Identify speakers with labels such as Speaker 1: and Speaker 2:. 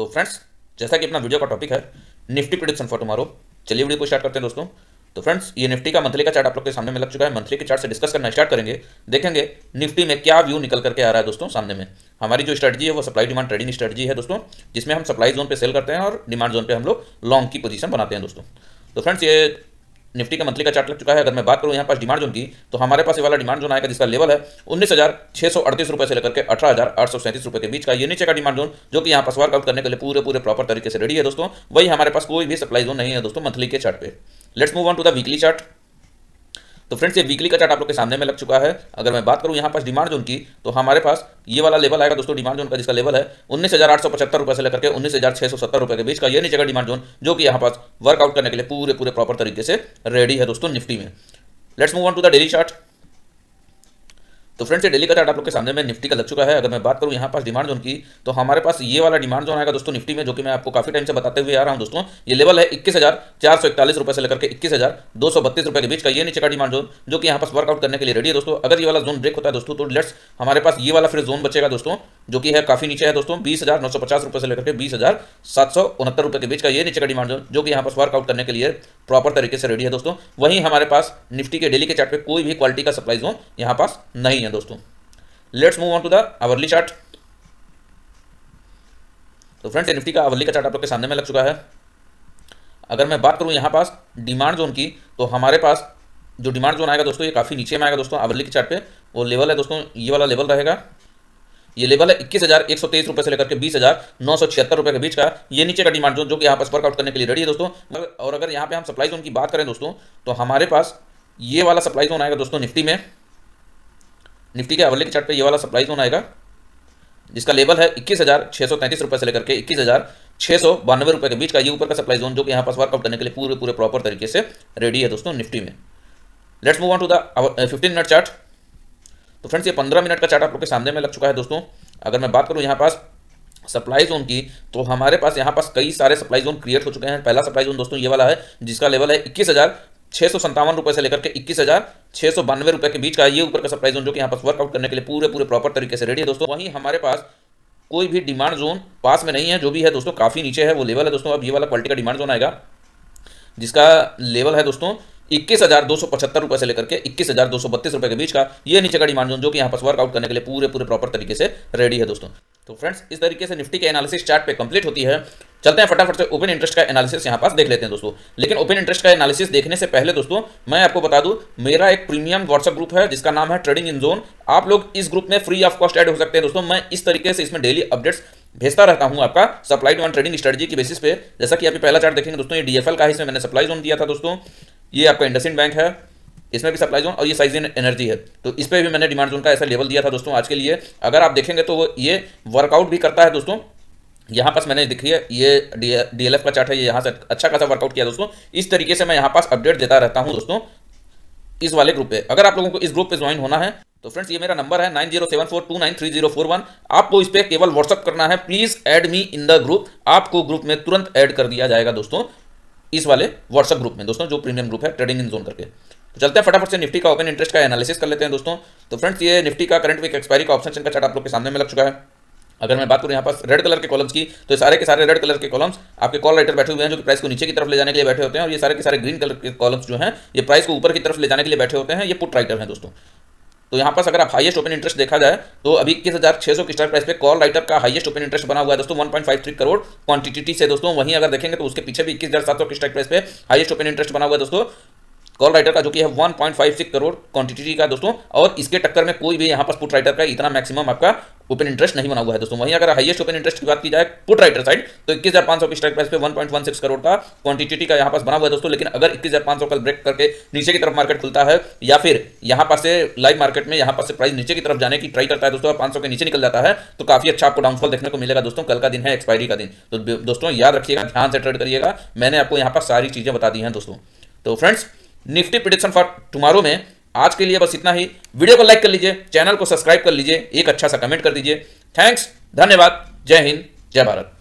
Speaker 1: तो फ्रेंड्स जैसा कि अपना वीडियो का टॉपिक है निफ्टी प्रोडिक्शन फॉर टुमारो चलिए वीडियो को स्टार्ट करते हैं दोस्तों तो फ्रेंड्स ये निफ्टी का मंथली का चार्ट आप लोग के सामने में लग चुका है मंथली के चार्ट से डिस्कस करना स्टार्ट करेंगे देखेंगे निफ्टी में क्या व्यू निकल करके आ रहा है दोस्तों सामने में हमारी जो स्ट्रेटजी है वो सप्लाई डिमांड ट्रेडिंग स्ट्रेटजी है दोस्तों जिसमें हम सप्लाई जोन पे सेल करते हैं और डिमांड जोन पे हम लोग लॉन्ग की पोजीशन बनाते हैं दोस्तों तो फ्रेंड्स ये निफ्टी का मंथली का चार्ट लग चुका है अगर मैं बात करूँ यहाँ पास डिमांड जोन की तो हमारे पास ये वाला डिमांड जोन आएगा जिसका लेवल है उन्नीस हज़ार छह सौ अड़तीस रुपये से लेकर के अठारह हज़ार आठ सौ सैंतीस रुपये के बीच का ये नीचे का डिमांड जोन जो कि यहाँ पास वर्कआउट करने के लिए पूरे पूरे प्रॉपर तरीके से रेडी है दोस्तों वही हमारे पास कोई भी सप्लाई जोन नहीं है दोस्तों मंथली के चार्ट पे let's move on to the weekly chart तो फ्रेंड्स ये वीकली का चार्ट आप लोग के सामने में लग चुका है अगर मैं बात करूँ यहाँ पास डिमांड जोन की तो हमारे पास ये वाला लेवल आएगा दोस्तों डिमांड जोन का जिसका लेवल है उन्नीस हज़ार आठ सौ पचहत्तर रुपये से लेकर के उन्नीस हज़ार छह सौ सत्तर रुपये के बीच का ये नीचे का डिमांड जोन जो कि यहाँ पास वर्कआउट करने के लिए पूरे पूरे प्रॉपर तरीके से रेडी है दोस्तों निफ्टी में let's move on to the daily chart तो फ्रेंड्स ये डेली का चार्ट आप लोग के सामने में निफ्टी का लग चुका है अगर मैं बात करूँ यहाँ पास डिमांड जोन की तो हमारे पास ये वाला डिमांड जोन आएगा दोस्तों निफ्टी में जो कि मैं आपको काफी टाइम से बताते हुए आ रहा हूँ दोस्तों ये लेवल है इक्कीस हजार चार सौ इकतालीस रुपए से लेकर के इक्कीस रुपए के बीच का ये नीचे का डिमांड जोन जो कि यहाँ पास वर्कआउट करने के लिए रेडी है दोस्तों अगर ये वाला जोन ब्रेक होता है दोस्तों तो लेट्स हमारे पास ये वाला फिर जोन बचेगा दोस्तों जो कि है काफी नीचे है दोस्तों बीस हजार नौ सौ पचास रुपये से लेकर के बीस हजार सात सौ उनहत्तर रुपए के बीच का ये नीचे का डिमांड जोन जो कि यहाँ पास वर्कआउट करने के लिए प्रॉपर तरीके से रेडी है दोस्तों वहीं हमारे पास निफ्टी के डेली के चार्ट पे कोई भी क्वालिटी का सप्लाई जोन यहाँ पास नहीं है हैं दोस्तों let's move on to the hourly chart तो फ्रेंड्स निफ्टी का आवरली का चार्ट आप लोग के सामने में लग चुका है अगर मैं बात करूं यहाँ पास डिमांड जोन की तो हमारे पास जो डिमांड जोन आएगा दोस्तों ये काफ़ी नीचे में आएगा दोस्तों आवरली के चार्ट पे वो लेवल है दोस्तों ये वाला लेवल रहेगा ये लेवल है इक्कीस हज़ार एक सौ तेईस रुपये से लेकर के बीस हज़ार नौ सौ छिहत्तर रुपये के बीच का ये नीचे का डिमांड जोन जो कि यहाँ पर वर्कआउट करने के लिए रेडी है दोस्तों और अगर यहाँ पे हम सप्लाई जोन की बात करें दोस्तों तो हमारे पास ये वाला सप्लाई जोन आएगा दोस्तों निफ्टी में निफ्टी के अवरले के चार्ट पे ये वाला सप्लाई जोन आएगा जिसका लेवल है इक्कीस हज़ार छः सौ तैंतीस रुपये से लेकर के इक्कीस हज़ार छः सौ बानवे रुपये के बीच का ये ऊपर का सप्लाई जोन जो कि यहाँ पास वर्कआउट करने के लिए पूरे पूरे प्रॉपर तरीके से रेडी है दोस्तों निफ्टी में let's move on to the fifteen minute chart तो फ्रेंड्स ये पंद्रह मिनट का चार्ट आप लोग के सामने में लग चुका है दोस्तों अगर मैं बात करूँ यहाँ पास सप्लाई जोन की तो हमारे पास यहाँ पास कई सारे सप्लाई जोन क्रिएट हो चुके हैं पहला सप्लाई जोन दोस्तों ये वाला है जिसका लेवल है इक्कीस हज़ार छः रुपए से लेकर के इक्कीस हज़ार छः सौ बानवे रुपये के बीच का ये ऊपर का सरप्राइज जोन जो कि यहाँ पास वर्कआउट करने के लिए पूरे पूरे प्रॉपर तरीके से रेडी है दोस्तों वहीं हमारे पास कोई भी डिमांड जोन पास में नहीं है जो भी है दोस्तों काफ़ी नीचे है वो लेवल है दोस्तों अब ये वाला क्वालिटी का डिमांड जोन आएगा जिसका लेवल है दोस्तों इक्कीस हज़ार दो सौ पचहत्तर रुपये से लेकर के इक्कीस हज़ार दो सौ बत्तीस रुपये के बीच का ये नीचे का डिमांड जोन जो कि यहाँ पर वर्कआउट करने के लिए पूरे पूरे प्रॉपर तरीके से रेडी है दोस्तों तो फ्रेंड्स इस तरीके से निफ्टी के एनालिसिस चार्ट पे कंप्लीट होती है चलते हैं फटाफट से ओपन इंटरेस्ट का एनालिसिस यहाँ पास देख लेते हैं दोस्तों लेकिन ओपन इंटरेस्ट का एनालिसिस देखने से पहले दोस्तों मैं आपको बता दूं मेरा एक प्रीमियम व्हाट्सअप ग्रुप है जिसका नाम है ट्रेडिंग इन जोन आप लोग इस ग्रुप में फ्री ऑफ कॉस्ट ऐड हो सकते हैं दोस्तों मैं इस तरीके से इसमें डेली अपडेट्स भेजता रहता हूं आपका सप्लाई ऑन ट्रेडिंग स्ट्रेटजी की बेसिस पे जैसा कि आप पहला चार्ट देखेंगे दोस्तों ये डीएफएल का इसमें मैंने सप्लाई जोन दिया था दोस्तों ये आपका इंडसिन बैंक है इसमें भी सप्लाई जोन और ये साइज एनर्जी है तो इस पर भी मैंने डिमांड जोन का ऐसा लेवल दिया था दोस्तों आज के लिए अगर आप देखेंगे तो ये वर्कआउट भी करता है दोस्तों यहाँ पास मैंने दिखी है ये डी एल का चार्ट है ये यहाँ से अच्छा खासा वर्कआउट किया दोस्तों इस तरीके से मैं यहाँ पास अपडेट देता रहता हूँ दोस्तों इस वाले ग्रुप पे अगर आप लोगों को इस ग्रुप पे ज्वाइन होना है तो फ्रेंड्स ये मेरा नंबर है nine zero seven four two nine three zero four one आपको इस पर केवल व्हाट्सअप करना है please add me in the group आपको ग्रुप में तुरंत एड कर दिया जाएगा दोस्तों इस वाले व्हाट्सअप ग्रुप में दोस्तों जो प्रीमियम ग्रुप है ट्रेडिंग इन जोन करके तो चलते हैं फटाफट से निफ्टी का ओपन इंटरेस्ट का एनालिसिस कर लेते हैं दोस्तों तो फ्रेंड्स ये निफ्टी का करंट वीक एक्सपायरी का ऑप्शन का चार्ट आप लोग के सामने में लग चुका है अगर मैं बात करूँ यहाँ पास रेड कलर के कॉलम्स की तो सारे के सारे रेड कलर के कॉलम्स आपके कॉल राइटर बैठे हुए हैं जो कि प्राइस को नीचे की तरफ ले जाने के लिए बैठे होते हैं और ये सारे के सारे ग्रीन कलर के कॉलम्स जो हैं ये प्राइस को ऊपर की तरफ ले जाने के लिए बैठे होते हैं ये पुट राइटर हैं दोस्तों तो यहाँ पास अगर आप हाइस्ट ओपन इंटरेस्ट देखा जाए तो अभी इक्कीस हज़ार छः सौ स्टार प्राइस पे कॉल राइटर का हाईएस्ट ओपन इंटरेस्ट बना हुआ है दोस्तों 1.53 करोड़ क्वांटिटी से दोस्तों वहीं अगर देखेंगे तो उसके पीछे भी इक्कीस हज़ार सात सौ स्टार प्राइस पे हाइस्ट ओपन इंटरेस्ट बना हुआ है दोस्तों कॉल राइटर का जो कि है 1.56 करोड़ क्वांटिटी का दोस्तों और इसके टक्कर में कोई भी यहाँ पर पुट राइटर का इतना मैक्सिमम आपका ओपन इंटरेस्ट नहीं बना हुआ है दोस्तों वहीं अगर हाईएस्ट ओपन इंटरेस्ट की बात की जाए पुट राइटर साइड तो इक्कीस हजार पांच सौ स्ट्राइक प्राइस पे 1.16 करोड़ का क्वांटिटी का यहाँ पास बना हुआ है दोस्तों लेकिन अगर इक्कीस हजार पांच सौ कल ब्रेक करके नीचे की तरफ मार्केट खुलता है या फिर यहाँ पास से लाइव मार्केट में यहाँ पास से प्राइस नीचे की तरफ जाने की ट्राई करता है दोस्तों पांच के नीचे निकल जाता है तो काफी अच्छा आपको डाउनफॉल देखने को मिलेगा दोस्तों कल का दिन है एक्सपायरी का दिन तो दोस्तों याद रखिएगा ध्यान से ट्रेड करिएगा मैंने आपको यहाँ पर सारी चीजें बता दी हैं दोस्तों तो friends Nifty prediction for tomorrow में आज के लिए बस इतना ही वीडियो को लाइक कर लीजिए चैनल को सब्सक्राइब कर लीजिए एक अच्छा सा कमेंट कर दीजिए थैंक्स धन्यवाद जय हिंद जय भारत